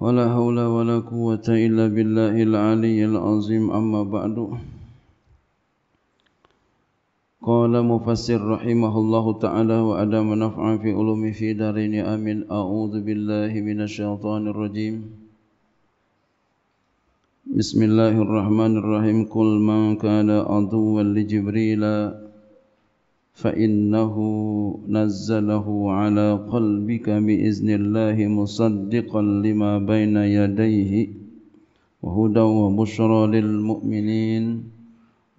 ولا حول ولا قوة إلا بالله العلي العظيم أما بعد قال مفسر رحمه الله تعالى وأدام نفعا في علوم في دارين آمين أعوذ بالله من الشيطان الرجيم بسم الله الرحمن الرحيم قل من كان عدوا لجبريل فإنه نزله على قلبك بإذن الله مصدقا لما بين يديه وهدى وبشرى للمؤمنين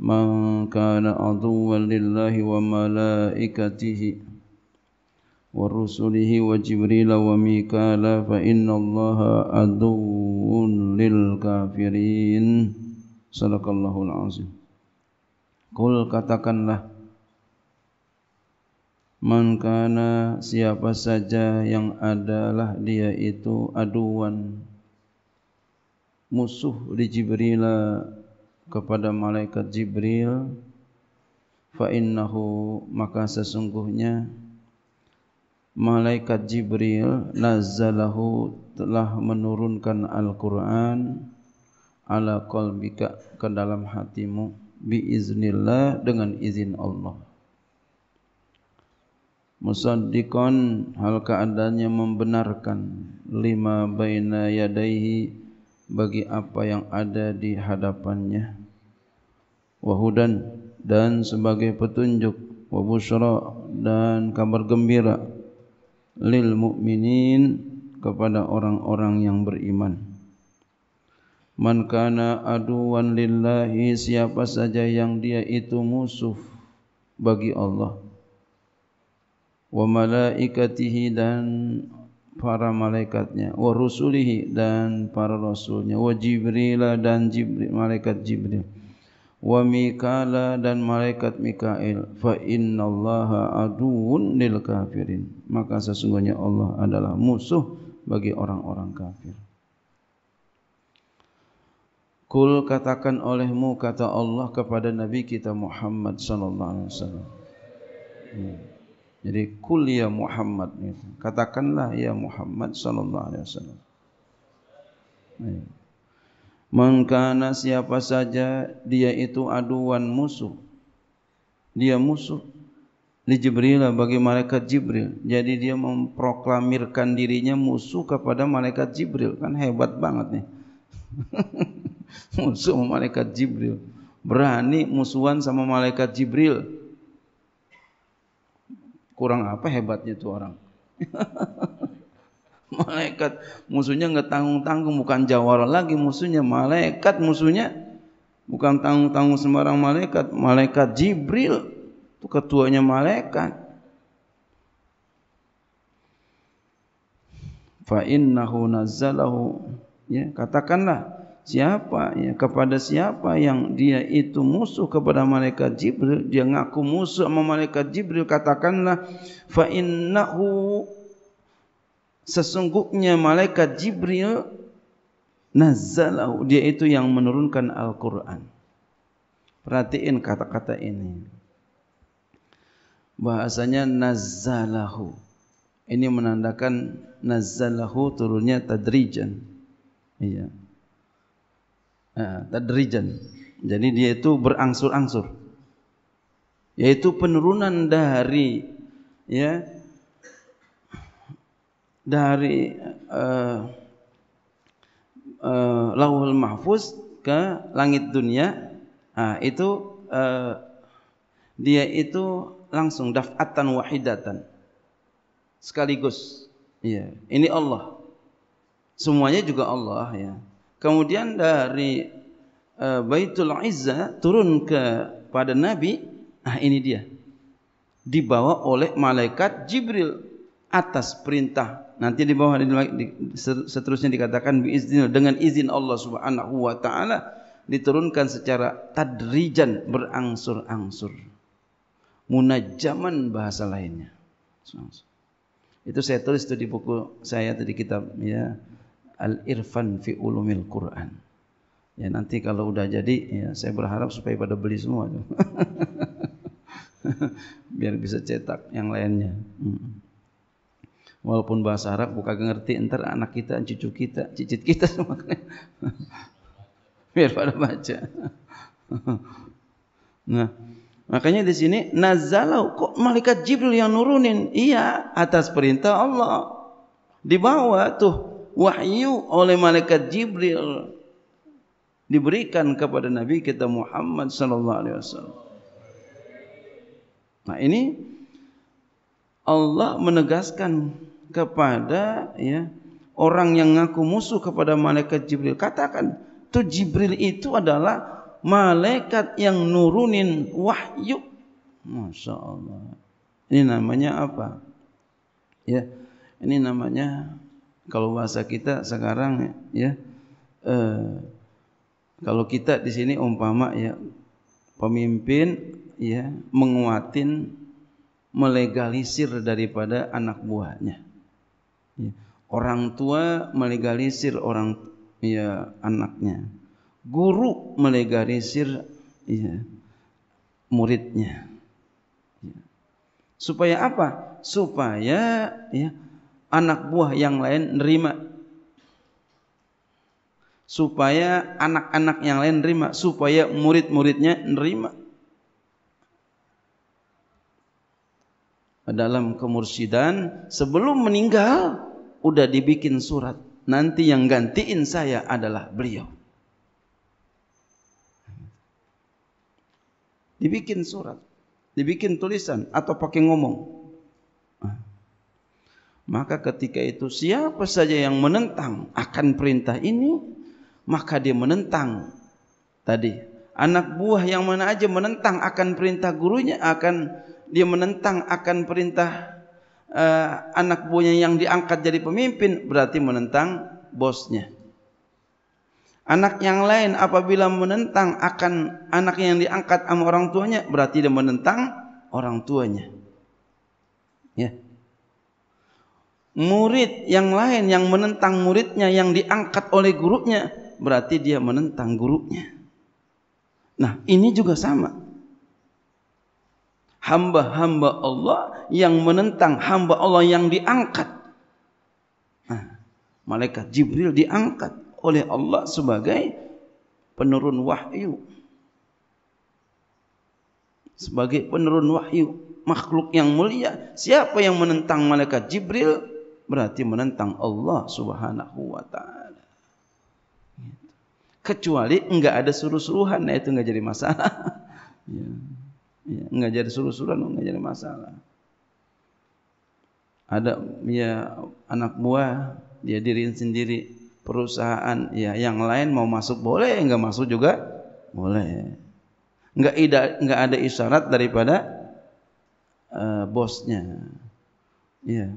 من كان عدوا لله وملائكته ورسله وجبريل وميكال فإن الله عدو للكافرين صدق الله العظيم قل katakanlah man siapa saja yang adalah dia itu aduan musuh di Jibril kepada malaikat Jibril fa innahu maka sesungguhnya malaikat Jibril nazzalahu telah menurunkan Al-Qur'an ala qalbika ke dalam hatimu Biiznillah dengan izin Allah musaddiqan hal keadaannya membenarkan lima baina yadaihi bagi apa yang ada di hadapannya wahudan dan sebagai petunjuk wa busra dan kabar gembira lil mukminin kepada orang-orang yang beriman man kana aduwan lillahi siapa saja yang dia itu musuh bagi Allah wa malaikatihi dan para malaikatnya wa rusulihi dan para rasulnya wa jibril dan jibril malaikat jibril wa mikail dan malaikat mikail fa innallaha aduun lil kafirin maka sesungguhnya Allah adalah musuh bagi orang-orang kafir Kul katakan olehmu kata Allah kepada Nabi kita Muhammad sallallahu alaihi wasallam. Hmm. Jadi kul ya Muhammad itu. Katakanlah ya Muhammad sallallahu alaihi wasallam. Mengkana siapa saja dia itu aduan musuh. Dia musuh di Jibril bagi malaikat Jibril. Jadi dia memproklamirkan dirinya musuh kepada malaikat Jibril. Kan hebat banget nih. musuh malaikat Jibril. Berani musuhan sama malaikat Jibril. Jibril kurang apa hebatnya itu orang. malaikat musuhnya nggak tanggung tanggung bukan jawara lagi musuhnya malaikat musuhnya bukan tanggung tanggung sembarang malaikat malaikat jibril itu ketuanya malaikat fa innahu nazzalahu ya katakanlah siapa ya kepada siapa yang dia itu musuh kepada malaikat jibril dia ngaku musuh sama malaikat jibril katakanlah fa innahu sesungguhnya malaikat jibril nazalahu dia itu yang menurunkan Al-Qur'an perhatiin kata-kata ini bahasanya nazalahu ini menandakan nazalahu turunnya tadrijan iya yeah. Ha, tadrijan. Jadi dia itu berangsur-angsur. Yaitu penurunan dari ya dari uh, uh, lauhul mahfuz ke langit dunia nah, ha, itu uh, dia itu langsung daf'atan wahidatan sekaligus ya ini Allah semuanya juga Allah ya Kemudian dari uh, Baitul Izzah turun kepada Nabi. Nah ini dia. Dibawa oleh malaikat Jibril atas perintah. Nanti di bawah seterusnya dikatakan dengan izin Allah Subhanahu wa taala diturunkan secara tadrijan berangsur-angsur. Munajaman bahasa lainnya. Itu saya tulis itu di buku saya tadi kitab ya al irfan fi ulumil Quran. Ya nanti kalau sudah jadi, ya, saya berharap supaya pada beli semua, biar bisa cetak yang lainnya. Hmm. Walaupun bahasa Arab buka ngerti entar anak kita, cucu kita, cicit kita semua. Biar pada baca. Nah, makanya di sini nazalau kok malaikat Jibril yang nurunin? Iya, atas perintah Allah. Di bawah tuh wahyu oleh malaikat Jibril diberikan kepada Nabi kita Muhammad sallallahu alaihi wasallam. Nah ini Allah menegaskan kepada ya orang yang ngaku musuh kepada malaikat Jibril katakan tu Jibril itu adalah malaikat yang nurunin wahyu. Masya Allah. Ini namanya apa? Ya, ini namanya kalau bahasa kita sekarang ya eh, kalau kita di sini umpama ya pemimpin ya menguatin melegalisir daripada anak buahnya ya. orang tua melegalisir orang ya anaknya guru melegalisir ya muridnya ya. supaya apa supaya ya anak buah yang lain nerima supaya anak-anak yang lain nerima supaya murid-muridnya nerima dalam kemursidan sebelum meninggal udah dibikin surat nanti yang gantiin saya adalah beliau dibikin surat dibikin tulisan atau pakai ngomong Maka ketika itu siapa saja yang menentang akan perintah ini, maka dia menentang tadi. Anak buah yang mana aja menentang akan perintah gurunya akan dia menentang akan perintah uh, anak buahnya yang diangkat jadi pemimpin berarti menentang bosnya. Anak yang lain apabila menentang akan anak yang diangkat sama orang tuanya berarti dia menentang orang tuanya. Ya. Yeah murid yang lain yang menentang muridnya yang diangkat oleh gurunya berarti dia menentang gurunya. Nah, ini juga sama. Hamba-hamba Allah yang menentang hamba Allah yang diangkat. Nah, malaikat Jibril diangkat oleh Allah sebagai penurun wahyu. Sebagai penurun wahyu, makhluk yang mulia, siapa yang menentang malaikat Jibril? berarti menentang Allah Subhanahu wa taala. Kecuali enggak ada suruh-suruhan, nah itu enggak jadi masalah. ya. ya. enggak jadi suruh-suruhan, enggak jadi masalah. Ada ya anak buah dia diriin sendiri perusahaan ya yang lain mau masuk boleh enggak masuk juga boleh. Enggak ida, enggak ada isyarat daripada uh, bosnya. Ya.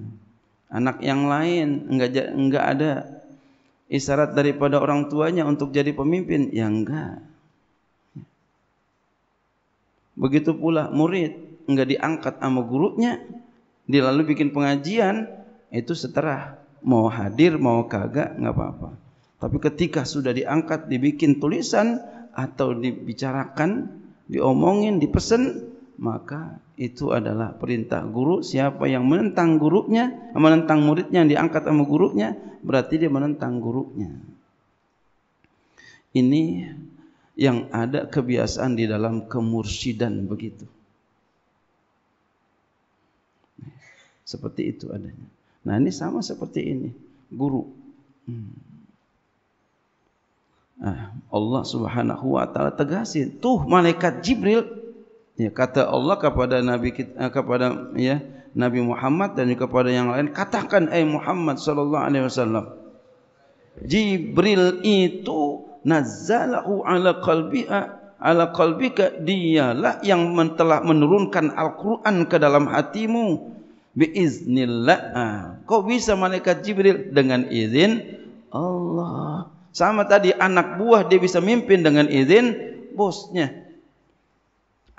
anak yang lain enggak enggak ada isyarat daripada orang tuanya untuk jadi pemimpin ya enggak begitu pula murid enggak diangkat sama gurunya dilalu bikin pengajian itu seterah mau hadir mau kagak enggak apa-apa tapi ketika sudah diangkat dibikin tulisan atau dibicarakan diomongin dipesen maka itu adalah perintah guru. Siapa yang menentang gurunya, menentang muridnya yang diangkat sama gurunya, berarti dia menentang gurunya. Ini yang ada kebiasaan di dalam kemursidan begitu. Seperti itu adanya. Nah ini sama seperti ini. Guru. Hmm. Ah, Allah subhanahu wa ta'ala tegasin. Tuh malaikat Jibril Ya, kata Allah kepada Nabi kita, eh, kepada ya, Nabi Muhammad dan juga kepada yang lain, katakan ai Muhammad sallallahu alaihi wasallam. Jibril itu Nazalahu ala qalbika eh, ala qalbika dialah yang telah menurunkan Al-Qur'an ke dalam hatimu biiznillah. Ah, Kok bisa malaikat Jibril dengan izin Allah. Sama tadi anak buah dia bisa mimpin dengan izin bosnya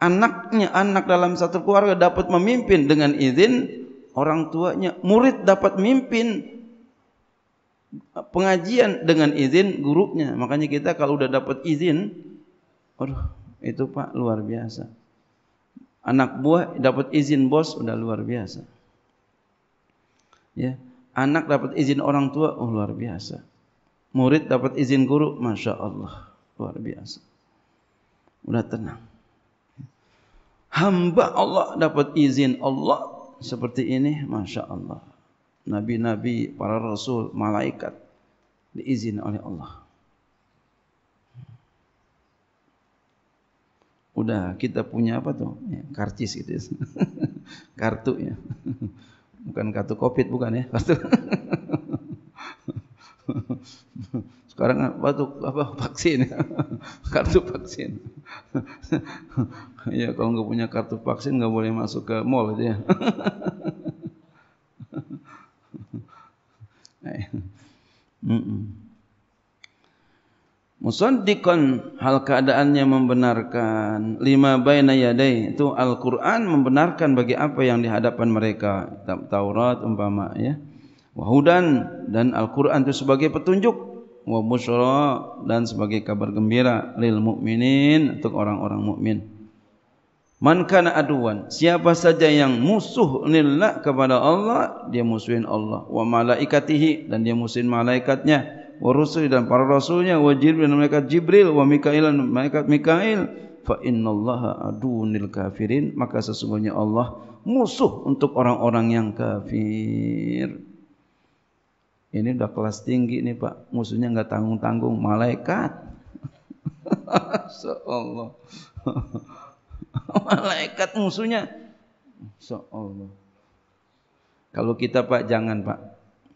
anaknya anak dalam satu keluarga dapat memimpin dengan izin orang tuanya murid dapat memimpin pengajian dengan izin gurunya makanya kita kalau udah dapat izin aduh itu Pak luar biasa anak buah dapat izin bos sudah luar biasa ya anak dapat izin orang tua oh luar biasa murid dapat izin guru masya Allah luar biasa Sudah tenang hamba Allah dapat izin Allah seperti ini, masya Allah. Nabi-nabi, para rasul, malaikat diizin oleh Allah. Udah kita punya apa tu? Ya, karcis itu, ya. Kartu ya. Bukan kartu covid bukan ya. Kartu. Sekarang apa tuh? Apa, vaksin Kartu vaksin. Ya kalau nggak punya kartu vaksin nggak boleh masuk ke mall dia. Ya. Eh. Musaddiqan hal keadaannya membenarkan lima baina yadai itu Al-Qur'an membenarkan bagi apa yang di hadapan mereka kitab Taurat umpama ya wahudan dan Al-Qur'an itu sebagai petunjuk wa dan sebagai kabar gembira lil mukminin untuk orang-orang mukmin Man kana aduan. Siapa saja yang musuh nillah kepada Allah, dia musuhin Allah. Wa malaikatihi. Dan dia musuhin malaikatnya. Wa rusuh dan para rasulnya. Wa jibril dan malaikat jibril. Wa mikail dan malaikat mikail. Fa inna allaha adunil kafirin. Maka sesungguhnya Allah musuh untuk orang-orang yang kafir. Ini sudah kelas tinggi nih Pak. Musuhnya enggak tanggung-tanggung. Malaikat. Masya Allah. malaikat musuhnya. So Allah. Kalau kita Pak jangan Pak.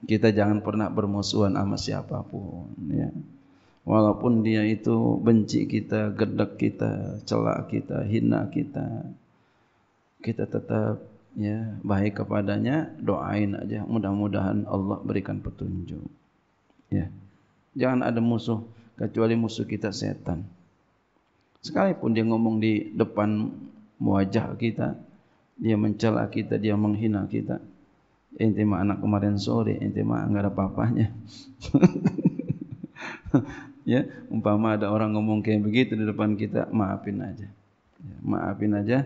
Kita jangan pernah bermusuhan sama siapapun ya. Walaupun dia itu benci kita, gedek kita, celak kita, hina kita. Kita tetap ya baik kepadanya, doain aja mudah-mudahan Allah berikan petunjuk. Ya. Jangan ada musuh kecuali musuh kita setan. Sekalipun dia ngomong di depan wajah kita, dia mencela kita, dia menghina kita. Ente mah anak kemarin sore, ente mah enggak ada papanya. ya, umpama ada orang ngomong kayak begitu di depan kita, maafin aja. Ya, maafin aja.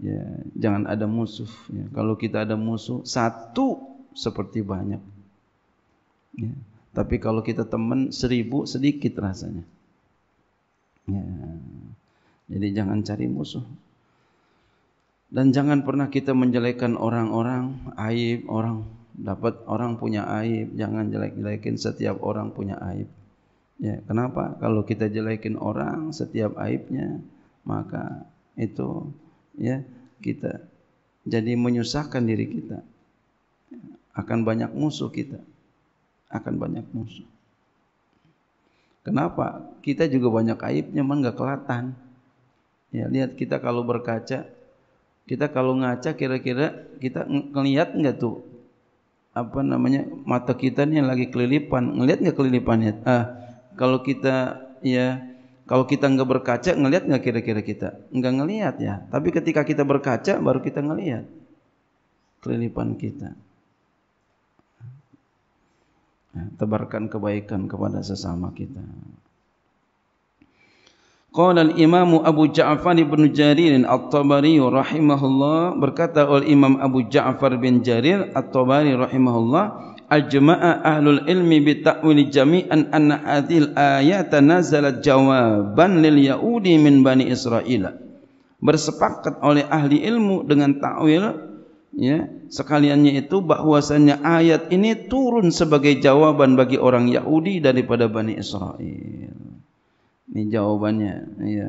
Ya, jangan ada musuh. Ya, kalau kita ada musuh, satu seperti banyak. Ya, tapi kalau kita teman seribu sedikit rasanya. Ya, Jadi jangan cari musuh. Dan jangan pernah kita menjelekan orang-orang, aib orang. Dapat orang punya aib, jangan jelek-jelekin setiap orang punya aib. Ya, kenapa? Kalau kita jelekin orang setiap aibnya, maka itu ya kita jadi menyusahkan diri kita. Akan banyak musuh kita. Akan banyak musuh. Kenapa? Kita juga banyak aibnya, man gak kelihatan. Ya, lihat kita kalau berkaca, kita kalau ngaca kira-kira kita ngelihat enggak tuh apa namanya mata kita nih lagi kelilipan, ngelihat enggak kelilipannya? Ah, kalau kita ya kalau kita enggak berkaca ngelihat enggak kira-kira kita? Enggak ngelihat ya. Tapi ketika kita berkaca baru kita ngelihat kelilipan kita. Nah, tebarkan kebaikan kepada sesama kita. Qala al-Imam Abu Ja'far bin Jarir At-Tabari rahimahullah berkata oleh Imam Abu Ja'far bin Jarir At-Tabari rahimahullah ajma'a ahlul ilmi bi ta'wil jami'an anna hadhil ayata nazalat jawaban lil yahudi min bani Israel bersepakat oleh ahli ilmu dengan takwil ya sekaliannya itu bahwasanya ayat ini turun sebagai jawaban bagi orang Yahudi daripada bani Israel ini jawabannya. Ya.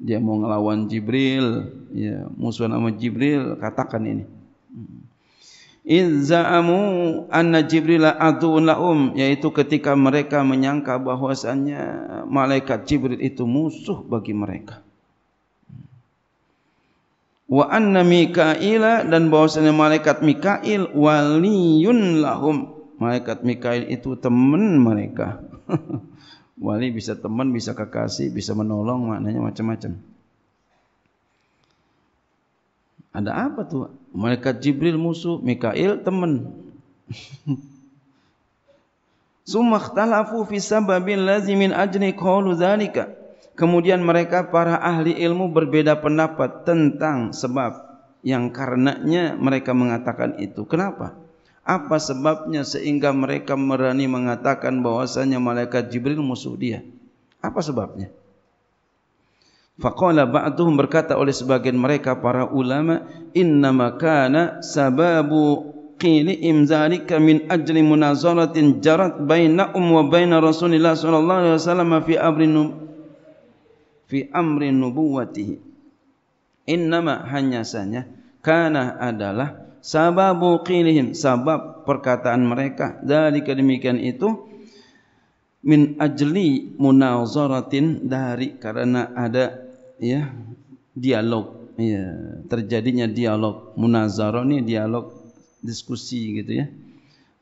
Dia mau ngelawan Jibril. Ya. Musuh nama Jibril. Katakan ini. Hmm. Izzaamu an Jibril adun laum yaitu ketika mereka menyangka bahwasannya malaikat Jibril itu musuh bagi mereka. Hmm. Wa anna Mikail dan bahwasannya malaikat Mikail waliyun lahum. Malaikat Mikail itu teman mereka. Wali bisa teman, bisa kekasih, bisa menolong, maknanya macam-macam. Ada apa tuh? Malaikat Jibril musuh, Mikail teman. Sumakhtalafu fi sababin lazimin ajri qawlu dzalika. Kemudian mereka para ahli ilmu berbeda pendapat tentang sebab yang karenanya mereka mengatakan itu. Kenapa? apa sebabnya sehingga mereka merani mengatakan bahwasanya malaikat Jibril musuh dia? Apa sebabnya? Faqala ba'duhum berkata oleh sebagian mereka para ulama, "Innama kana sababu qili imzalika min ajli munazaratin jarat baina um wa baina Rasulillah sallallahu alaihi wasallam fi amri fi amri nubuwwatihi." Innama hanyasanya kana adalah sababu qilihim sebab perkataan mereka dari kedemikian itu min ajli munazaratin dari karena ada ya dialog ya terjadinya dialog munazarah ini dialog diskusi gitu ya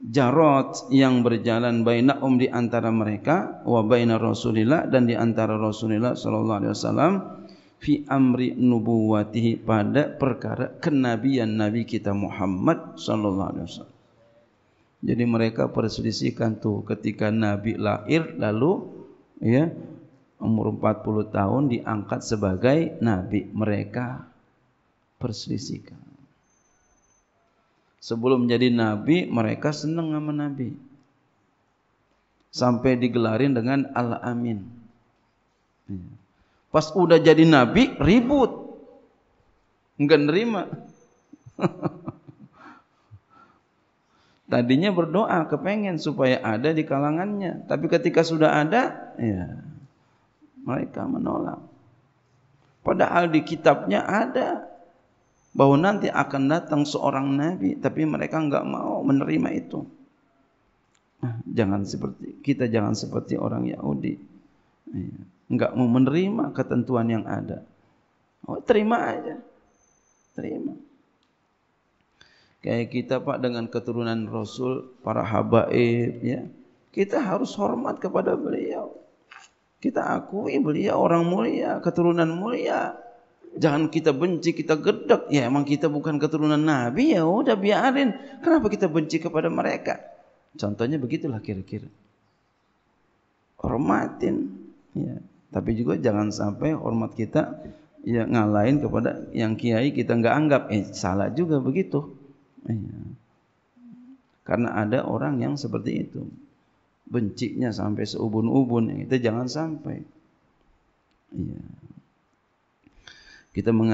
jarot yang berjalan baina um di antara mereka wa baina rasulillah dan di antara rasulillah sallallahu alaihi wasallam fi amri nubuwatihi pada perkara kenabian Nabi kita Muhammad sallallahu alaihi wasallam. Jadi mereka perselisihkan tu ketika Nabi lahir lalu ya umur 40 tahun diangkat sebagai nabi mereka perselisihkan sebelum jadi nabi mereka senang sama nabi sampai digelarin dengan al-amin ya. Pas udah jadi nabi ribut. Enggak nerima. Tadinya berdoa kepengen supaya ada di kalangannya, tapi ketika sudah ada, ya mereka menolak. Padahal di kitabnya ada bahwa nanti akan datang seorang nabi, tapi mereka enggak mau menerima itu. jangan seperti kita jangan seperti orang Yahudi. Enggak mau menerima ketentuan yang ada. Oh, terima aja. Terima. Kayak kita Pak dengan keturunan Rasul, para habaib ya. Kita harus hormat kepada beliau. Kita akui beliau orang mulia, keturunan mulia. Jangan kita benci, kita gedek. Ya emang kita bukan keturunan Nabi ya udah biarin. Kenapa kita benci kepada mereka? Contohnya begitulah kira-kira. Hormatin, Ya. Tapi juga jangan sampai hormat kita ya ngalahin kepada yang kiai kita nggak anggap eh salah juga begitu. Ya. Karena ada orang yang seperti itu. Bencinya sampai seubun-ubun. Itu jangan sampai. Ya. Kita oh,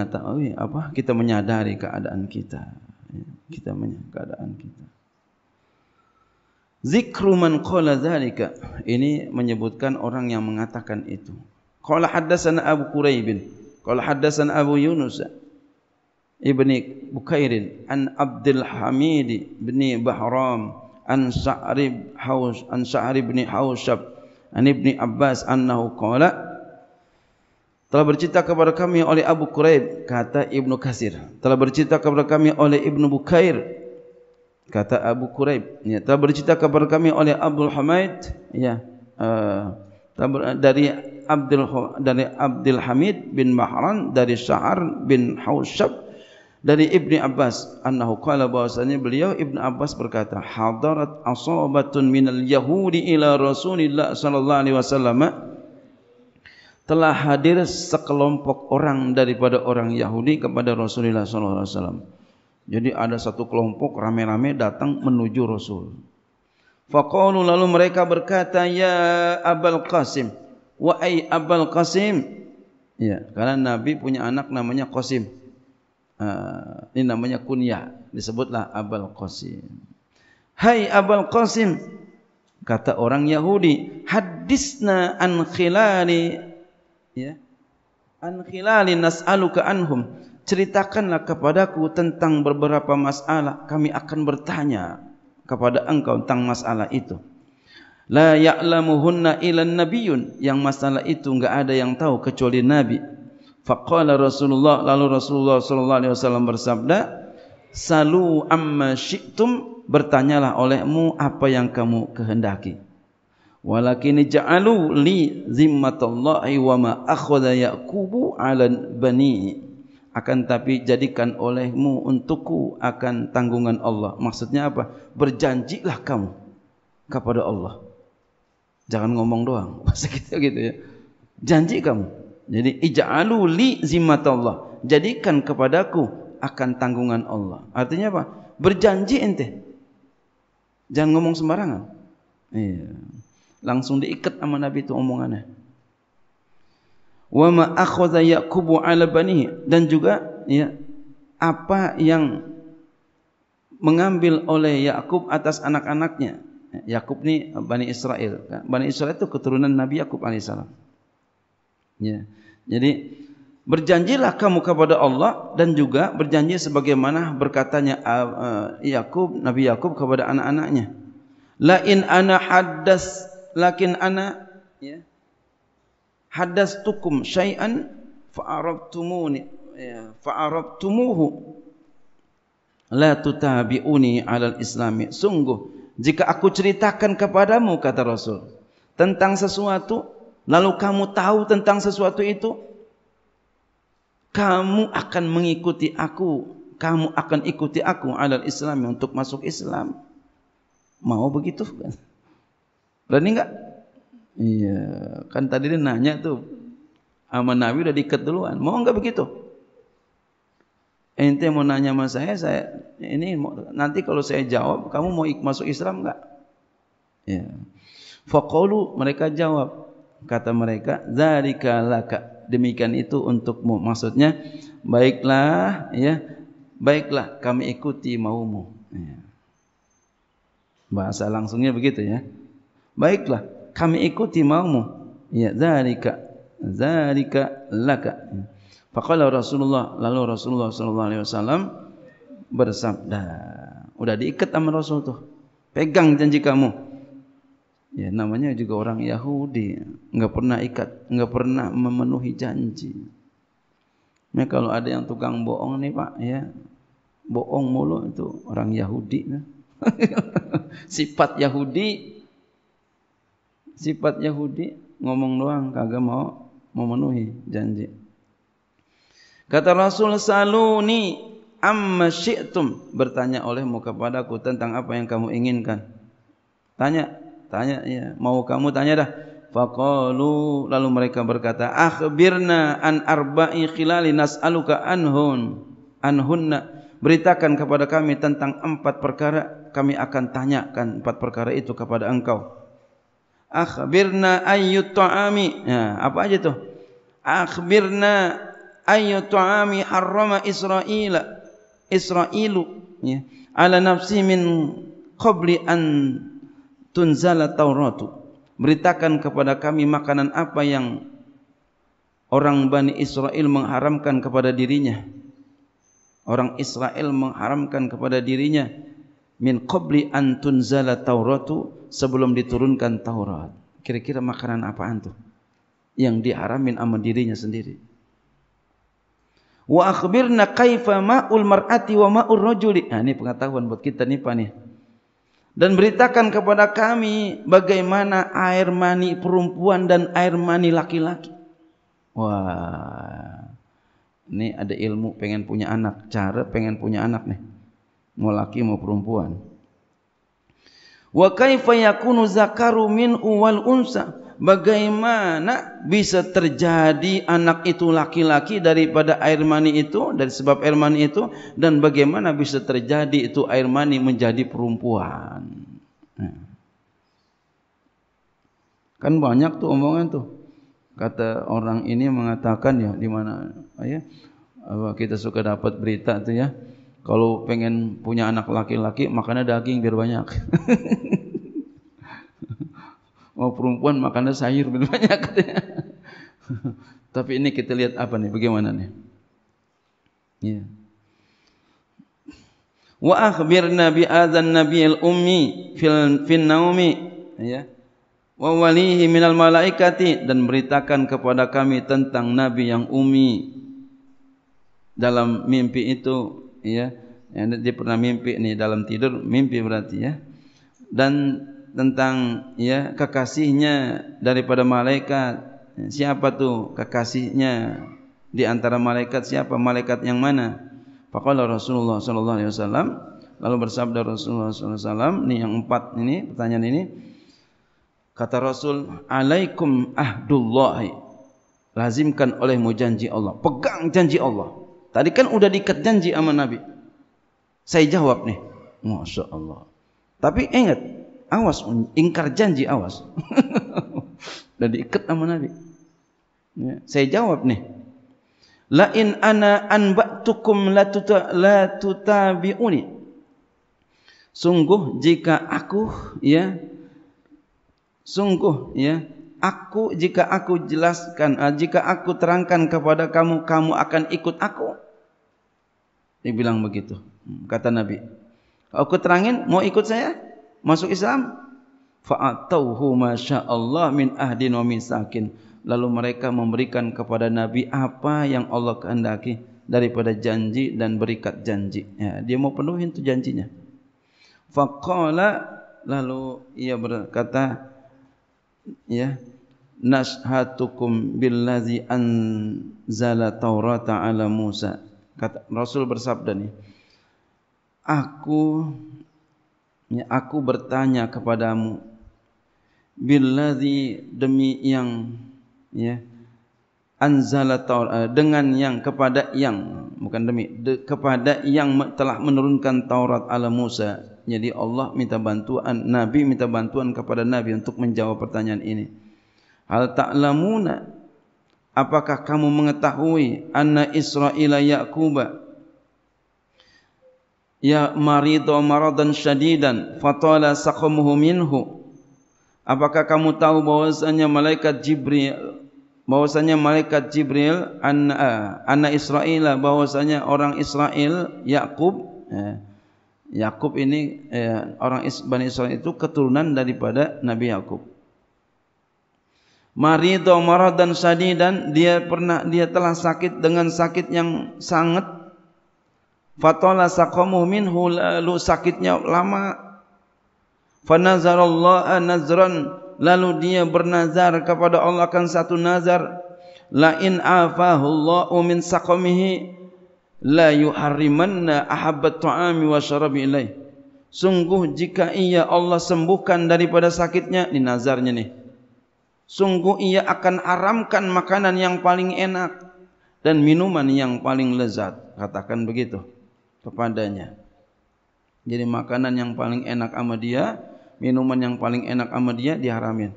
apa? Kita menyadari keadaan kita. Ya. Kita menyadari keadaan kita. Zikru man qala dhalika. Ini menyebutkan orang yang mengatakan itu. Qala haddatsana Abu Quraybin. Qala haddatsana Abu Yunus. Ibni Bukairin an Abdul Hamid bin Bahram an Sa'rib Haus an Sa'rib bin Hausab an Ibni Abbas annahu qala telah bercita kepada kami oleh Abu Quraib kata Ibnu Kasir telah bercita kepada kami oleh Ibnu Bukair kata Abu Quraib ya telah bercerita kepada kami oleh Abdul Hamid ya uh, dari Abdul dari Abdul Hamid bin Mahran dari Sa'ar bin Hausab dari Ibni Abbas annahu qala bahwasanya beliau Ibni Abbas berkata hadarat asabatun minal yahudi ila Rasulillah sallallahu alaihi wasallam telah hadir sekelompok orang daripada orang Yahudi kepada Rasulullah sallallahu alaihi wasallam jadi ada satu kelompok rame-rame datang menuju Rasul. Faqalu lalu mereka berkata, "Ya Abul Qasim, wa ai Abul Qasim?" Ya, karena Nabi punya anak namanya Qasim. Uh, ini namanya kunyah, disebutlah Abul Qasim. "Hai Abul Qasim," kata orang Yahudi, "Hadisna an khilali." Ya. "An khilali nas'aluka anhum." ceritakanlah kepadaku tentang beberapa masalah kami akan bertanya kepada engkau tentang masalah itu la ya'lamuhunna ilan nabiyyun yang masalah itu enggak ada yang tahu kecuali nabi faqala rasulullah lalu rasulullah sallallahu alaihi wasallam bersabda salu amma syi'tum bertanyalah olehmu apa yang kamu kehendaki Walakin ja'alu li zimmatullahi wa ma akhadha Yaqubu 'ala bani akan tapi jadikan olehmu untukku akan tanggungan Allah. Maksudnya apa? Berjanjilah kamu kepada Allah. Jangan ngomong doang. Masa kita gitu ya. Janji kamu. Jadi ija'alu li zimmat Allah. Jadikan kepadaku akan tanggungan Allah. Artinya apa? Berjanji ente. Jangan ngomong sembarangan. Iya. Langsung diikat sama Nabi itu omongannya wa ma akhadha yaqub ala bani dan juga ya apa yang mengambil oleh Yakub atas anak-anaknya Yakub ni Bani Israel kan? Bani Israel itu keturunan Nabi Yakub alaihissalam ya jadi berjanjilah kamu kepada Allah dan juga berjanji sebagaimana berkatanya uh, uh, Yakub Nabi Yakub kepada anak-anaknya la in ana haddas lakin ana ya yeah. Hadas tukum syai'an fa'arabtumuni ya, fa'arabtumuhu la tutabi'uni 'ala al-islam sungguh jika aku ceritakan kepadamu kata rasul tentang sesuatu lalu kamu tahu tentang sesuatu itu kamu akan mengikuti aku kamu akan ikuti aku 'ala al-islam untuk masuk Islam mau begitu kan berani enggak Iya, kan tadi dia nanya tuh sama Nabi udah diket duluan. Mau enggak begitu? Ente mau nanya sama saya, saya ini nanti kalau saya jawab, kamu mau ik masuk Islam enggak? Ya. Faqalu mereka jawab kata mereka zalika laka demikian itu untukmu maksudnya baiklah ya baiklah kami ikuti maumu ya. bahasa langsungnya begitu ya baiklah kami ikuti maumu ya zalika zalika laka faqala rasulullah lalu rasulullah sallallahu alaihi wasallam bersabda udah diikat sama rasul tuh pegang janji kamu ya namanya juga orang yahudi enggak pernah ikat enggak pernah memenuhi janji Nah, ya, kalau ada yang tukang bohong ni Pak ya. Bohong mulu itu orang Yahudi nah. Sifat Yahudi sifat Yahudi ngomong doang kagak mau memenuhi janji. Kata Rasul saluni amma syi'tum bertanya olehmu kepadaku tentang apa yang kamu inginkan. Tanya, tanya ya, mau kamu tanya dah. Faqalu lalu mereka berkata akhbirna an arba'i khilali nas'aluka anhun anhunna beritakan kepada kami tentang empat perkara kami akan tanyakan empat perkara itu kepada engkau. Akhbirna ayyut ta'ami. Ya, apa aja tu? Akhbirna ayyut ta'ami harrama Israila. Israilu. Ya. Ala nafsi min qabli an tunzala tauratu. Beritakan kepada kami makanan apa yang orang Bani Israel mengharamkan kepada dirinya. Orang Israel mengharamkan kepada dirinya min qabli an tunzala tauratu sebelum diturunkan Taurat. Kira-kira makanan apaan tuh yang diharamin sama dirinya sendiri? Wa akhbirna kaifa ma'ul mar'ati wa ma'ul rajuli. Nah, ini pengetahuan buat kita nih Pak nih. Dan beritakan kepada kami bagaimana air mani perempuan dan air mani laki-laki. Wah. Ini ada ilmu pengen punya anak, cara pengen punya anak nih mau laki mau perempuan. Wa kaifa yakunu zakaru min wal unsa? Bagaimana bisa terjadi anak itu laki-laki daripada air mani itu dari sebab air mani itu dan bagaimana bisa terjadi itu air mani menjadi perempuan? Hmm. Kan banyak tuh omongan tuh. Kata orang ini mengatakan ya di mana ya kita suka dapat berita tu ya kalau pengen punya anak laki-laki makannya daging biar banyak. Mau perempuan makannya sayur biar banyak. Tapi ini kita lihat apa nih? Bagaimana nih? Ya. Wa akhbir nabi azan nabi al ummi fil fil naumi. Ya. Wa walihi min al malaikati dan beritakan kepada kami tentang nabi yang ummi dalam mimpi itu ya yang dia pernah mimpi ni dalam tidur mimpi berarti ya dan tentang ya kekasihnya daripada malaikat siapa tu kekasihnya di antara malaikat siapa malaikat yang mana pakola Rasulullah sallallahu alaihi wasallam lalu bersabda Rasulullah sallallahu alaihi wasallam ini yang empat ini pertanyaan ini kata Rasul alaikum ahdullahi lazimkan olehmu janji Allah pegang janji Allah Tadi kan sudah diikat janji sama Nabi. Saya jawab nih. Masya Allah. Tapi ingat. Awas. Ingkar janji awas. Sudah diikat sama Nabi. Ya. Saya jawab nih. Lain in ana anba'tukum la tuta la tutabiuni. Sungguh jika aku ya sungguh ya aku jika aku jelaskan jika aku terangkan kepada kamu kamu akan ikut aku dia bilang begitu. Kata Nabi. Aku terangin, mau ikut saya? Masuk Islam? Fa'atauhu masya'Allah min ahdin wa min sakin. Lalu mereka memberikan kepada Nabi apa yang Allah kehendaki daripada janji dan berikat janji. Ya, dia mau penuhin tu janjinya. Fakola. lalu ia berkata ya nashatukum billazi anzala taurata ala Musa kata Rasul bersabda nih aku ya aku bertanya kepadamu bila di demi yang ya anzala eh, dengan yang kepada yang bukan demi de, kepada yang telah menurunkan Taurat ala Musa jadi Allah minta bantuan nabi minta bantuan kepada nabi untuk menjawab pertanyaan ini hal taklamuna. Apakah kamu mengetahui anna Israila Yakuba ya marido maradan syadidan fatala saqamuhu minhu Apakah kamu tahu bahwasanya malaikat Jibril bahwasanya malaikat Jibril anna anna Israila bahwasanya orang Israel Yakub eh, Yakub ini eh, orang Bani Israel itu keturunan daripada Nabi Yakub marido marah dan Sadi dan dia pernah dia telah sakit dengan sakit yang sangat fatala saqamu minhu lalu sakitnya lama fa nazarallahu nazran lalu dia bernazar kepada Allah akan satu nazar la in afahu Allahu min saqamihi la yuharrimanna ahabba ta'ami wa sharabi ilaihi Sungguh jika ia Allah sembuhkan daripada sakitnya, ni nazarnya nih sungguh ia akan aramkan makanan yang paling enak dan minuman yang paling lezat katakan begitu kepadanya jadi makanan yang paling enak sama dia minuman yang paling enak sama dia diharamin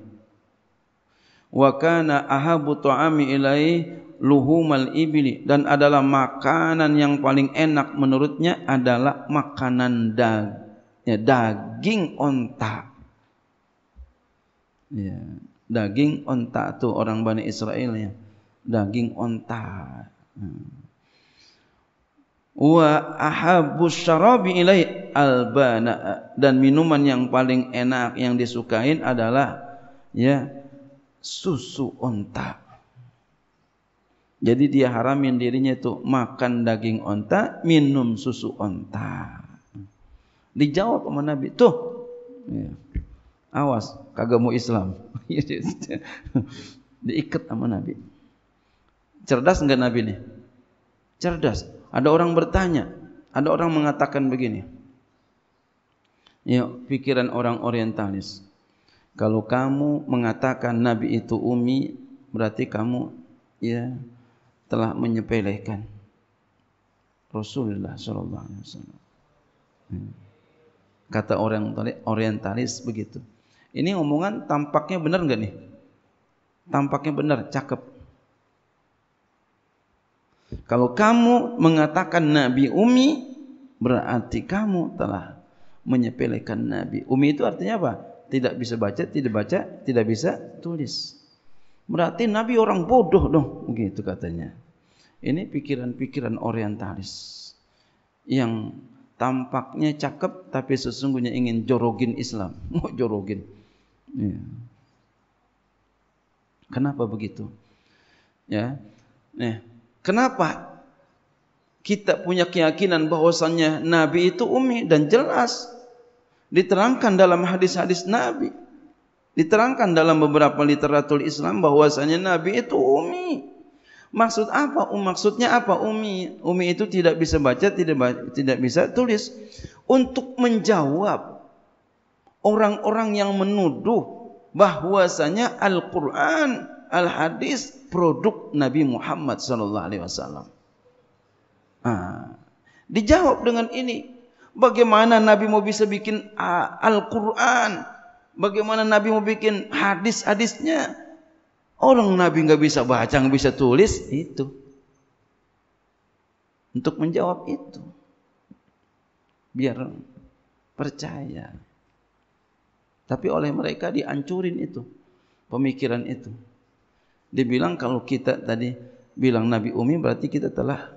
wa kana ahabu tu'ami ilai luhumal ibili dan adalah makanan yang paling enak menurutnya adalah makanan dag ya, daging onta ya daging onta tu orang Bani Israel ya. Daging onta. Wa ahabu syarabi ilai albana dan minuman yang paling enak yang disukain adalah ya susu onta. Jadi dia haramin dirinya itu makan daging onta, minum susu onta. Dijawab sama Nabi, tu. Ya. Awas, kagak mau Islam. Ya, Diikat sama Nabi. Cerdas enggak Nabi ini? Cerdas. Ada orang bertanya, ada orang mengatakan begini. Ya, pikiran orang orientalis. Kalau kamu mengatakan Nabi itu umi, berarti kamu ya telah menyepelekan Rasulullah sallallahu alaihi wasallam. Hmm. Kata orang orientalis begitu. Ini omongan tampaknya benar nggak nih? Tampaknya benar, cakep. Kalau kamu mengatakan Nabi Umi, berarti kamu telah menyepelekan Nabi. Umi itu artinya apa? Tidak bisa baca, tidak baca, tidak bisa tulis. Berarti Nabi orang bodoh dong, begitu katanya. Ini pikiran-pikiran orientalis yang tampaknya cakep tapi sesungguhnya ingin jorogin Islam. Mau jorogin. Ya. Kenapa begitu? Ya. ya. Kenapa kita punya keyakinan bahwasannya Nabi itu ummi dan jelas diterangkan dalam hadis-hadis Nabi. Diterangkan dalam beberapa literatur Islam bahwasanya Nabi itu ummi. Maksud apa? Um, maksudnya apa? Umi, umi itu tidak bisa baca, tidak tidak bisa tulis. Untuk menjawab orang-orang yang menuduh bahwasanya Al-Qur'an, Al-Hadis produk Nabi Muhammad sallallahu alaihi wasallam. Ha. dijawab dengan ini, bagaimana Nabi mau bisa bikin Al-Qur'an? Bagaimana Nabi mau bikin hadis-hadisnya? Orang Nabi enggak bisa baca, enggak bisa tulis itu. Untuk menjawab itu. Biar percaya. Tapi oleh mereka diancurin itu. Pemikiran itu. Dibilang kalau kita tadi bilang Nabi Umi berarti kita telah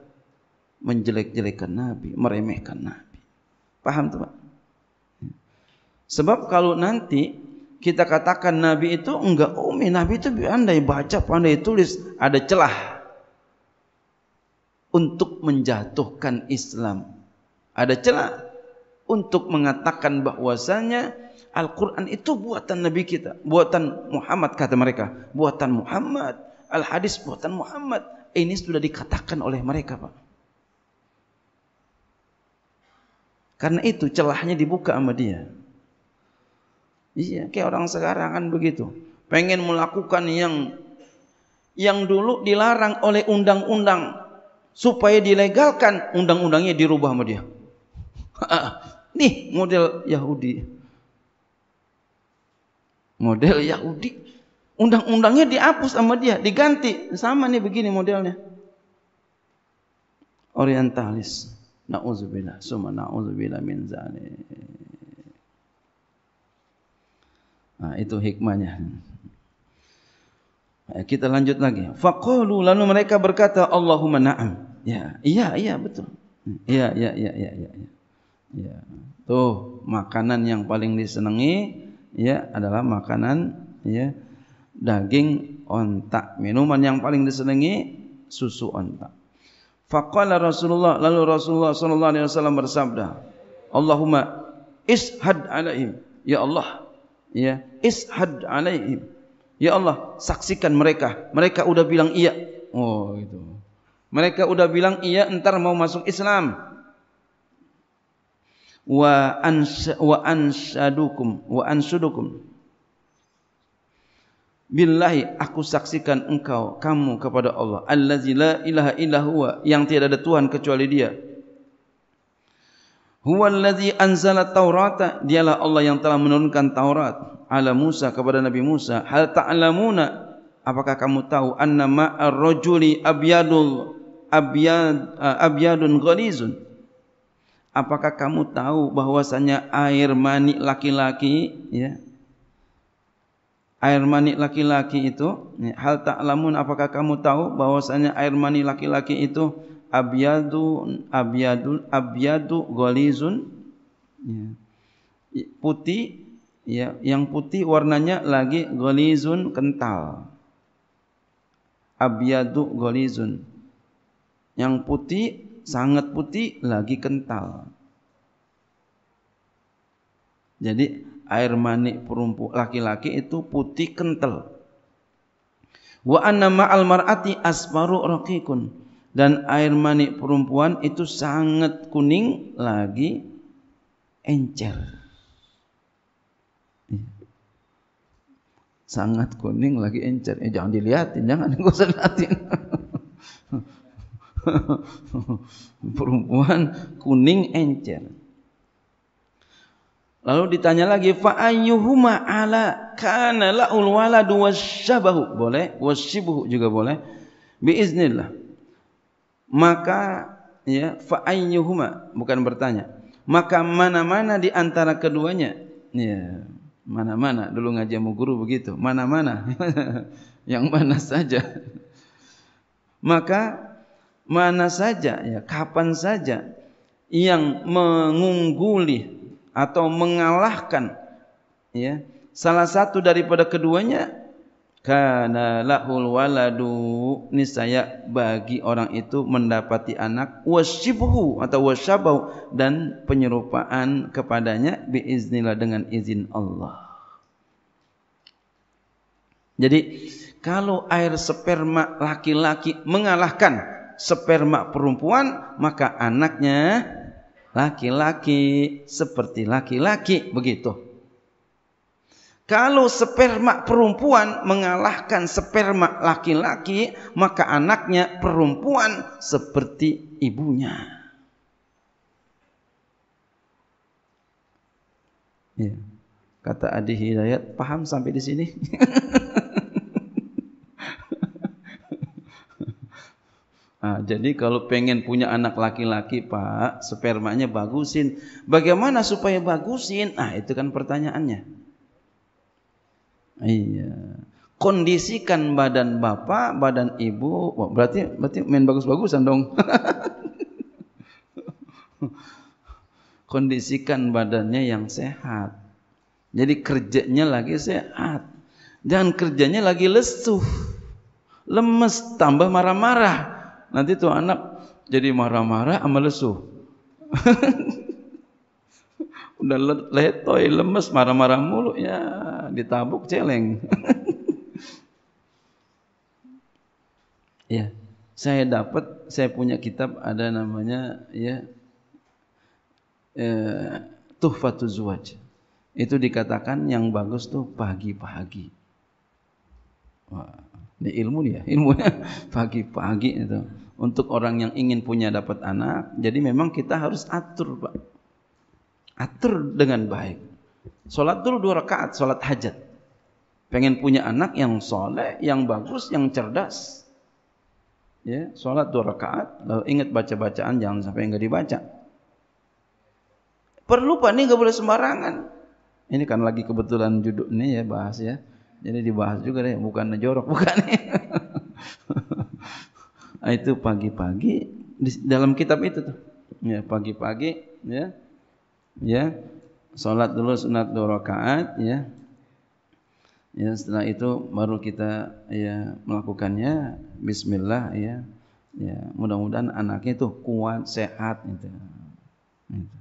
menjelek-jelekkan Nabi, meremehkan Nabi. Paham teman? Sebab kalau nanti kita katakan Nabi itu enggak Umi, Nabi itu pandai baca, pandai tulis, ada celah untuk menjatuhkan Islam. Ada celah untuk mengatakan bahwasanya Al-Quran itu buatan Nabi kita. Buatan Muhammad kata mereka. Buatan Muhammad. Al-Hadis buatan Muhammad. Ini sudah dikatakan oleh mereka Pak. Karena itu celahnya dibuka sama dia. Iya, kayak orang sekarang kan begitu. Pengen melakukan yang yang dulu dilarang oleh undang-undang supaya dilegalkan undang-undangnya dirubah sama dia. Nih model Yahudi model Yahudi. Undang-undangnya dihapus sama dia, diganti. Sama nih begini modelnya. Orientalis. Na'udzubillah. Suma na'udzubillah min zalim. Nah, itu hikmahnya. Nah, eh, kita lanjut lagi. Faqalu lalu mereka berkata Allahumma na'am. Ya, iya, iya betul. Iya, iya, iya, iya, iya. Ya. ya. Tuh, makanan yang paling disenangi ya adalah makanan ya daging ontak minuman yang paling disenangi susu ontak faqala rasulullah lalu rasulullah sallallahu alaihi wasallam bersabda Allahumma ishad alaihim ya Allah ya ishad alaihim ya Allah saksikan mereka mereka udah bilang iya oh gitu mereka udah bilang iya entar mau masuk Islam wa ans wa ansadukum wa ansudukum billahi aku saksikan engkau kamu kepada Allah allazi la ilaha illa huwa yang tiada ada tuhan kecuali dia huwa allazi anzala taurata dialah Allah yang telah menurunkan Taurat ala Musa kepada Nabi Musa hal ta'lamuna apakah kamu tahu annama ma'ar rajuli abyadul abyad ah, abyadun ghalizun Apakah kamu tahu bahwasanya air mani laki-laki ya? Air mani laki-laki itu ya, hal ta'lamun apakah kamu tahu bahwasanya air mani laki-laki itu abyadu abyadu abyadu ghalizun ya. putih ya yang putih warnanya lagi ghalizun kental abyadu ghalizun yang putih sangat putih lagi kental. Jadi air manik perempuan laki-laki itu putih kental. Wa anna ma'al mar'ati asfaru raqiqun dan air manik perempuan itu sangat kuning lagi encer. Iya. Sangat kuning lagi encer. Eh, jangan dilihatin, jangan goselatin. perempuan kuning encer. Lalu ditanya lagi, fa ayyuhuma ala kana laul waladu wasyabahu? Boleh, wasyibuhu juga boleh. Biiznillah. Maka ya, fa ayyuhuma bukan bertanya. Maka mana-mana di antara keduanya? Ya, mana-mana dulu ngaji sama guru begitu. Mana-mana? Yang mana saja. Maka mana saja ya kapan saja yang mengungguli atau mengalahkan ya salah satu daripada keduanya kana lahul waladu nisaya bagi orang itu mendapati anak wasyibhu atau wasyabau dan penyerupaan kepadanya biiznillah dengan izin Allah jadi kalau air sperma laki-laki mengalahkan sperma perempuan, maka anaknya laki-laki seperti laki-laki begitu. Kalau sperma perempuan mengalahkan sperma laki-laki, maka anaknya perempuan seperti ibunya. Ya. Kata Adi Hidayat, paham sampai di sini? Nah, jadi kalau pengen punya anak laki-laki, Pak, spermanya bagusin. Bagaimana supaya bagusin? Ah, itu kan pertanyaannya. Iya. Kondisikan badan bapak, badan ibu. Wah, berarti berarti main bagus-bagusan dong. Kondisikan badannya yang sehat. Jadi kerjanya lagi sehat. Jangan kerjanya lagi lesu. Lemes, tambah marah-marah Nanti tu anak jadi marah-marah sama lesu. Udah letoy, lemes, marah-marah mulu. Ya, ditabuk celeng. ya, saya dapat, saya punya kitab ada namanya ya eh, Tuhfatu Zuwaj. Itu dikatakan yang bagus tuh pagi-pagi. Wah. -pagi. Di ilmu dia, ilmunya pagi-pagi itu. Untuk orang yang ingin punya dapat anak, jadi memang kita harus atur, Pak. Atur dengan baik. sholat dulu dua rakaat, sholat hajat. Pengen punya anak yang soleh, yang bagus, yang cerdas. Ya, sholat dua rakaat, lalu ingat baca-bacaan jangan sampai enggak dibaca. Perlu Pak, ini enggak boleh sembarangan. Ini kan lagi kebetulan judul ini ya bahas ya. Jadi dibahas juga deh, bukan ngejorok bukan. nah, itu pagi-pagi di dalam kitab itu tuh. Ya, pagi-pagi ya. Ya. Salat dulu sunat dua rakaat ya. Ya, setelah itu baru kita ya melakukannya bismillah ya. Ya, mudah-mudahan anaknya itu kuat, sehat gitu. gitu.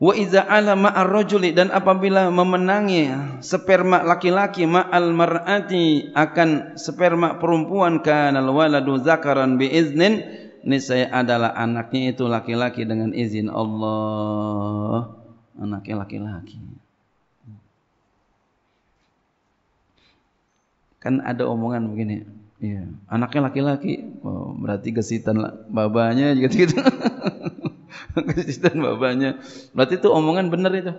Wa idza ala ma rajuli dan apabila memenangi sperma laki-laki ma'al mar'ati akan sperma perempuan kana waladu zakaran bi iznin ni saya adalah anaknya itu laki-laki dengan izin Allah anaknya laki-laki kan ada omongan begini ya. anaknya laki-laki oh, berarti gesitan babanya gitu-gitu kesusahan bapaknya. Berarti itu omongan benar itu.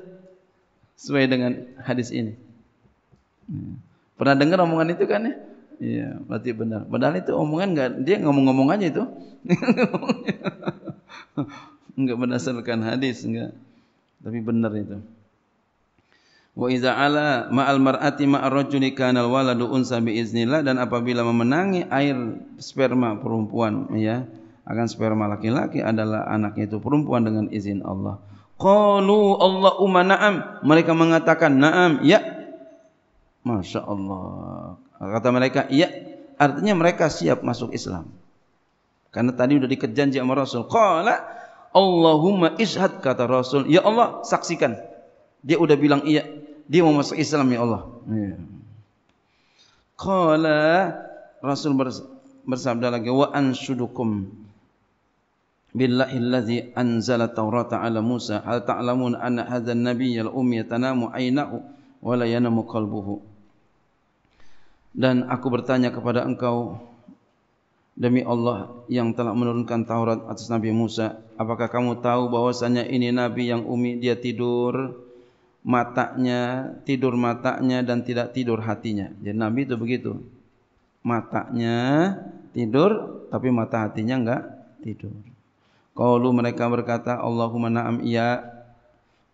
Sesuai dengan hadis ini. Hmm. Pernah dengar omongan itu kan ya? Iya, berarti benar. Padahal itu omongan enggak dia ngomong-ngomong aja itu. enggak berdasarkan hadis enggak. Tapi benar itu. Wa iza ala ma'al mar'ati ma'ar rajuli kana waladu unsa bi dan apabila memenangi air sperma perempuan ya akan sperma laki-laki adalah anaknya itu perempuan dengan izin Allah. Qalu Allahumma na'am. Mereka mengatakan na'am. Ya. Masya Allah. Kata mereka ya. Artinya mereka siap masuk Islam. Karena tadi sudah dikejanji sama Rasul. Qala Allahumma ishad kata Rasul. Ya Allah saksikan. Dia sudah bilang iya. Dia mau masuk Islam ya Allah. Ya. Qala Rasul bersabda lagi. Wa ansudukum. بالله الذي أنزل التوراة على موسى هل تعلمون أن هذا النبي الأمي تنام عينه ولا ينام قلبه dan aku bertanya kepada engkau demi Allah yang telah menurunkan Taurat atas Nabi Musa apakah kamu tahu bahwasanya ini nabi yang umi dia tidur matanya tidur matanya dan tidak tidur hatinya jadi ya, nabi itu begitu matanya tidur tapi mata hatinya enggak tidur Qalu mereka berkata Allahumma na'am iya.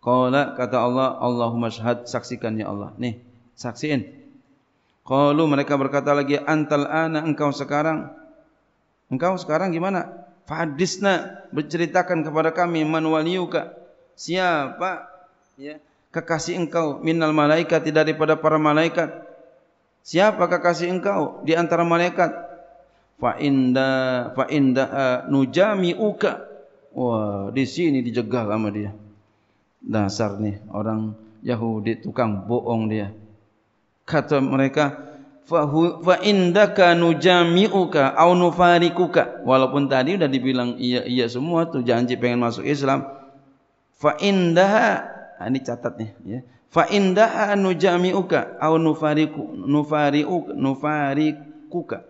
Qala kata Allah Allahumma syahad saksikan ya Allah. Nih, saksiin. Qalu mereka berkata lagi antal ana engkau sekarang. Engkau sekarang gimana? Fadisna berceritakan kepada kami man waliyuka. Siapa ya kekasih engkau minnal malaikat daripada para malaikat? Siapa kekasih engkau di antara malaikat? Fa inda fa inda uh, nujami'uka Wah, di sini dijegah sama dia. Dasar nih orang Yahudi tukang bohong dia. Kata mereka, fa indaka nujami'uka au nufarikuka. Walaupun tadi sudah dibilang iya iya semua tu janji pengen masuk Islam. Fa indaha, nah, ha, ini catat nih, ya. Fa indaha nujami'uka au nufariku nufariuk nufarikuka.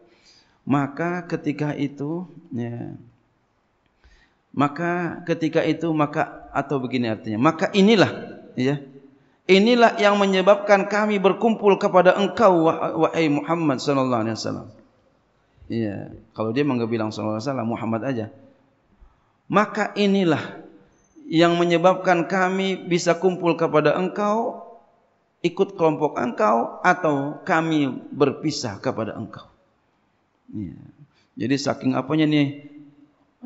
Maka ketika itu ya, Maka ketika itu maka atau begini artinya, maka inilah ya. Inilah yang menyebabkan kami berkumpul kepada engkau wahai Muhammad sallallahu alaihi wasallam. Iya, kalau dia enggak bilang sallallahu alaihi wasallam Muhammad aja. Maka inilah yang menyebabkan kami bisa kumpul kepada engkau ikut kelompok engkau atau kami berpisah kepada engkau. Ya. Jadi saking apanya nih?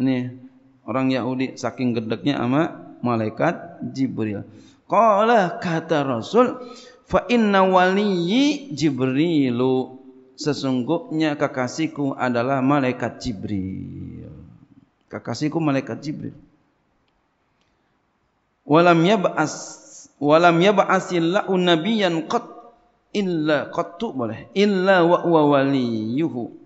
Nih, Orang Yahudi saking gedeknya sama malaikat Jibril. Qala kata Rasul, fa inna waliyyi Jibrilu. Sesungguhnya kekasihku adalah malaikat Jibril. Kekasihku malaikat Jibril. Walam yab'as walam yab'asillahu nabiyan qat illa qattu boleh illa wa waliyuhu. Wa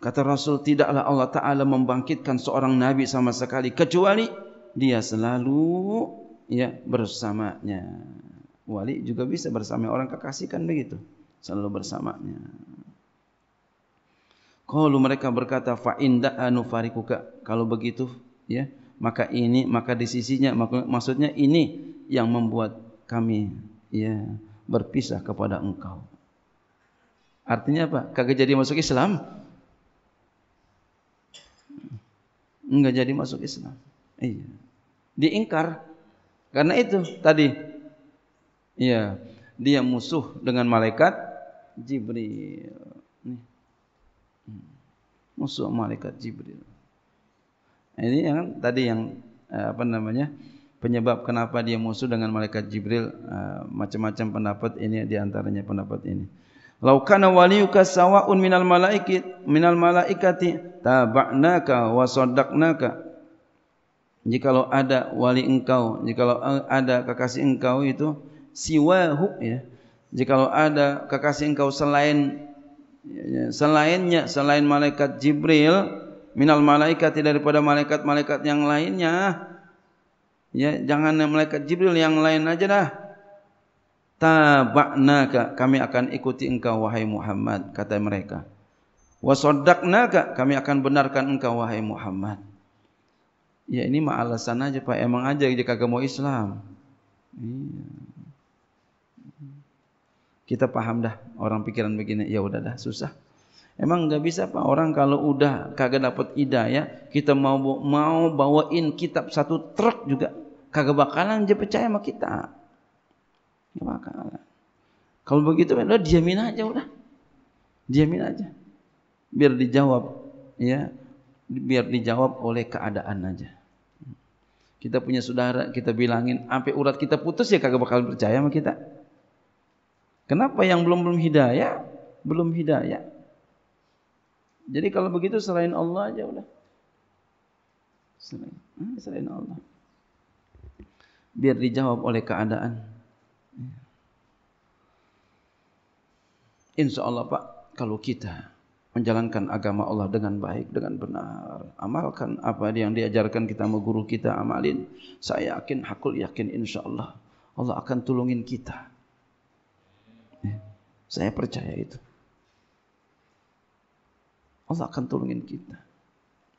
Kata Rasul, tidaklah Allah Ta'ala membangkitkan seorang Nabi sama sekali. Kecuali dia selalu ya bersamanya. Wali juga bisa bersama orang kekasih kan begitu. Selalu bersamanya. Kalau mereka berkata fa inda anufarikuka kalau begitu ya maka ini maka di sisinya mak maksudnya ini yang membuat kami ya berpisah kepada engkau. Artinya apa? Kagak jadi masuk Islam? enggak jadi masuk Islam. Iya. Diingkar karena itu tadi. Iya, dia musuh dengan malaikat Jibril. Nih. Musuh malaikat Jibril. Ini yang tadi yang eh, apa namanya? penyebab kenapa dia musuh dengan malaikat Jibril eh, macam-macam pendapat ini diantaranya pendapat ini. Laukana waliyuka sawa'un minal malaikat minal malaikati taba'naka wa saddaqnaka. Jikalau ada wali engkau, jikalau ada kekasih engkau itu siwahu ya. Jikalau ada kekasih engkau selain ya, selainnya selain malaikat Jibril minal malaikat daripada malaikat-malaikat yang lainnya ya jangan malaikat Jibril yang lain aja dah tabaknaka kami akan ikuti engkau wahai Muhammad kata mereka wasaddaqnaka kami akan benarkan engkau wahai Muhammad ya ini mah alasan aja Pak emang aja jika kamu Islam kita paham dah orang pikiran begini ya udah dah susah Emang enggak bisa Pak orang kalau udah kagak dapat hidayah, kita mau mau bawain kitab satu truk juga kagak bakalan je percaya sama kita. Kalau begitu udah diamin aja udah. Diamin aja. Biar dijawab ya. Biar dijawab oleh keadaan aja. Kita punya saudara, kita bilangin sampai urat kita putus ya kagak bakal percaya sama kita. Kenapa yang belum belum hidayah, belum hidayah? Jadi kalau begitu selain Allah aja udah. Selain, hmm, selain Allah. Biar dijawab oleh keadaan. Insya Allah Pak, kalau kita menjalankan agama Allah dengan baik, dengan benar, amalkan apa yang diajarkan kita sama guru kita amalin, saya yakin, hakul yakin insya Allah, Allah akan tulungin kita. Ya, saya percaya itu. Allah akan tolongin kita.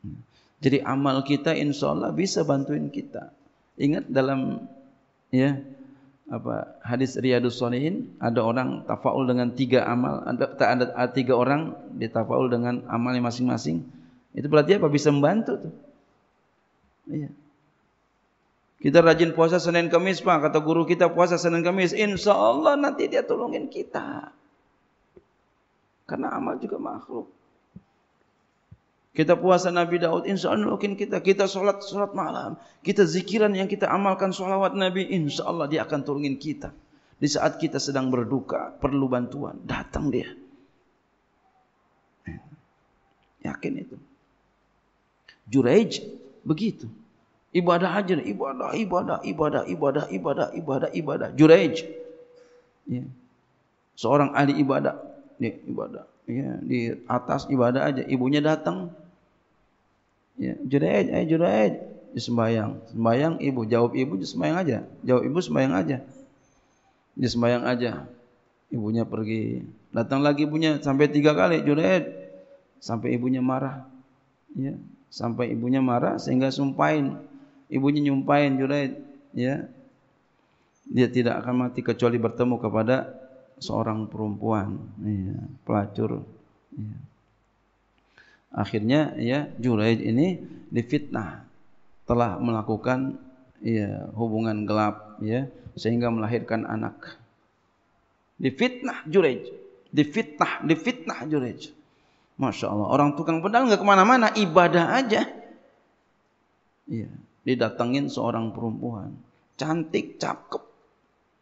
Ya, jadi amal kita insya Allah bisa bantuin kita. Ingat dalam ya apa hadis riyadus salihin ada orang tafaul dengan tiga amal ada, ada, ada tiga orang ditafaul dengan amal masing-masing itu berarti apa bisa membantu tuh iya kita rajin puasa Senin Kamis Pak kata guru kita puasa Senin Kamis insyaallah nanti dia tolongin kita karena amal juga makhluk kita puasa Nabi Daud, insya Allah nolokin kita. Kita solat solat malam. Kita zikiran yang kita amalkan solawat Nabi, insya Allah dia akan tolongin kita. Di saat kita sedang berduka, perlu bantuan, datang dia. Yakin itu. Juraij begitu. Ibadah aja, ibadah, ibadah, ibadah, ibadah, ibadah, ibadah, ibadah. Juraij. Ya. Seorang ahli ibadah, ya, ibadah. Ya, di atas ibadah aja. Ibunya datang, Ya, juraij, ay eh, juraij. Sembayang. Sembayang ibu. Jawab ibu, sembayang aja. Jawab ibu, sembayang aja. Dia aja. Ibunya pergi. Datang lagi ibunya sampai tiga kali. Juraij. Sampai ibunya marah. Ya. Sampai ibunya marah sehingga sumpahin. Ibunya nyumpahin juraij. Ya. Dia tidak akan mati kecuali bertemu kepada seorang perempuan. Ya. Pelacur. Ya akhirnya ya Juraij ini difitnah telah melakukan ya hubungan gelap ya sehingga melahirkan anak difitnah Juraij difitnah difitnah Juraij Masya Allah orang tukang pedang nggak kemana-mana ibadah aja ya didatengin seorang perempuan cantik cakep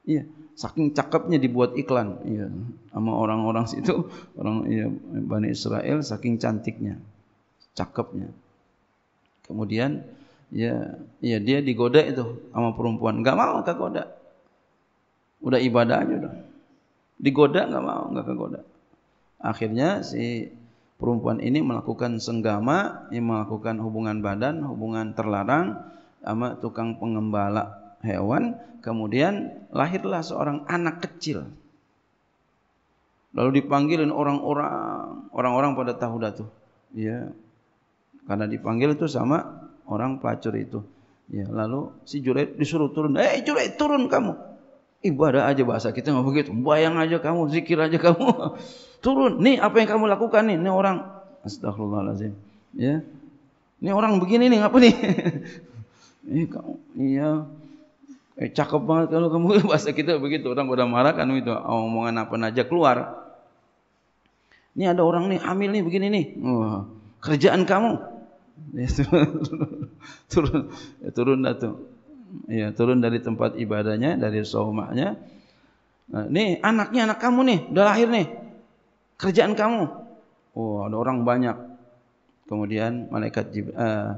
Iya, saking cakepnya dibuat iklan, iya, sama orang-orang situ, orang iya, Bani Israel saking cantiknya, cakepnya. Kemudian ya ya dia digoda itu sama perempuan, nggak mau goda, Udah ibadah aja udah. Digoda nggak mau, nggak kegoda. Akhirnya si perempuan ini melakukan senggama, yang melakukan hubungan badan, hubungan terlarang sama tukang pengembala hewan, kemudian lahirlah seorang anak kecil. Lalu dipanggilin orang-orang, orang-orang pada tahu dah tuh. Ya. Karena dipanggil itu sama orang pelacur itu. Ya, lalu si Juret disuruh turun. Eh, hey, Juret turun kamu. Ibadah aja bahasa kita nggak begitu. Bayang aja kamu, zikir aja kamu. turun. Nih apa yang kamu lakukan nih? Nih orang. Astagfirullahalazim. Ya. Nih orang begini nih, apa nih? Ini eh, kamu. Iya. Eh, cakep banget kalau kamu bahasa kita begitu orang pada marah kan itu oh, omongan apa aja keluar. Ini ada orang nih hamil nih begini nih. Uh, kerjaan kamu. Ya, turun turun, ya, turun dah tuh. Ya, turun dari tempat ibadahnya, dari saumahnya. Nah, nih anaknya anak kamu nih, udah lahir nih. Kerjaan kamu. Oh, ada orang banyak. Kemudian malaikat uh,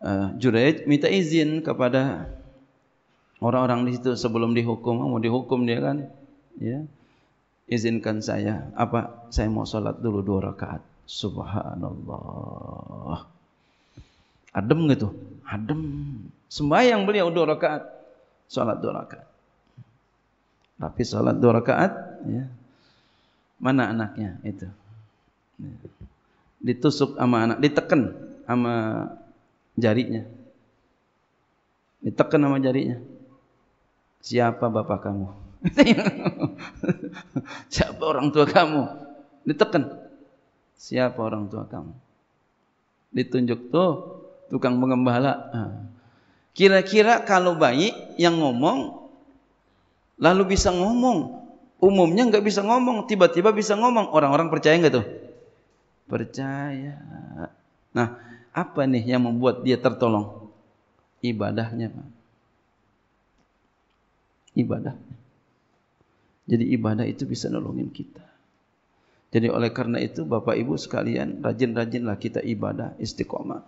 uh, Jureid minta izin kepada Orang-orang di situ sebelum dihukum, mau dihukum dia kan, ya. Izinkan saya, apa? Saya mau salat dulu dua rakaat. Subhanallah. Adem gitu. Adem. Sembahyang beliau dua rakaat. Salat dua rakaat. Tapi salat dua rakaat, ya. Mana anaknya itu? Ya. Ditusuk sama anak, diteken sama jarinya. Ditekan sama jarinya. Ditekan sama jarinya. Siapa bapak kamu? Siapa orang tua kamu? Ditekan. Siapa orang tua kamu? Ditunjuk tuh tukang pengembala. Ah. Kira-kira kalau bayi yang ngomong lalu bisa ngomong, umumnya nggak bisa ngomong, tiba-tiba bisa ngomong. Orang-orang percaya nggak tuh? Percaya. Nah, apa nih yang membuat dia tertolong? Ibadahnya, Pak. ibadah. Jadi ibadah itu bisa nolongin kita. Jadi oleh karena itu Bapak Ibu sekalian rajin-rajinlah kita ibadah istiqomah.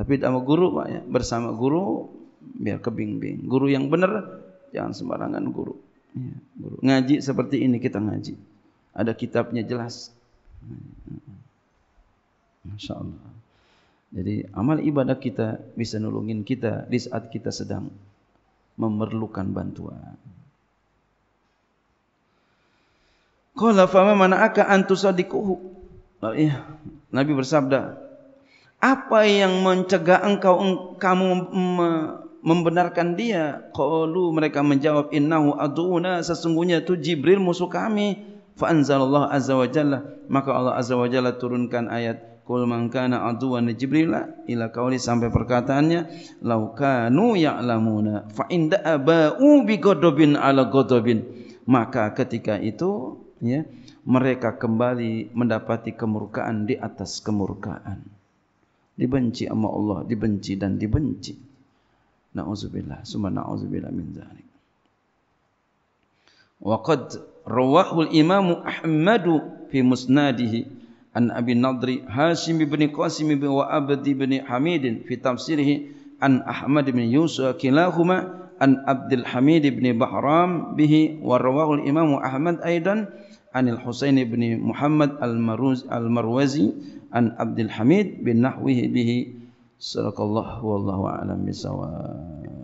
Tapi sama guru Pak ya, bersama guru biar kebimbing. Guru yang benar jangan sembarangan guru. Ya, guru. Ngaji seperti ini kita ngaji. Ada kitabnya jelas. Masya Allah. Jadi amal ibadah kita bisa nolongin kita di saat kita sedang memerlukan bantuan. Qala fa ma mana'aka an tusaddiquhu? Oh, Nabi bersabda, apa yang mencegah engkau kamu membenarkan dia? Qalu mereka menjawab innahu aduna sesungguhnya itu Jibril musuh kami. Fa anzalallahu azza wajalla maka Allah azza wajalla turunkan ayat Kul mangkana kana aduan li Jibril lah. ila kauli sampai perkataannya laukanu kanu ya'lamuna fa inda abau bi ghadabin ala ghadabin maka ketika itu ya mereka kembali mendapati kemurkaan di atas kemurkaan dibenci sama Allah dibenci dan dibenci na'udzubillah summa na'udzubillah min dzalik wa qad rawahu al-imam Ahmad fi musnadihi an Abi Nadri Hasim bin Qasim bin wa Abdi bin Hamid fi tafsirih an Ahmad bin Yusuf kilahuma an Abdul Hamid bin Bahram bihi wa rawahu Imam Ahmad aidan an Al-Husain bin Muhammad Al-Maruz Al-Marwazi an Abdul Hamid bin nahwihi bihi sallallahu wallahu a'lam bisawab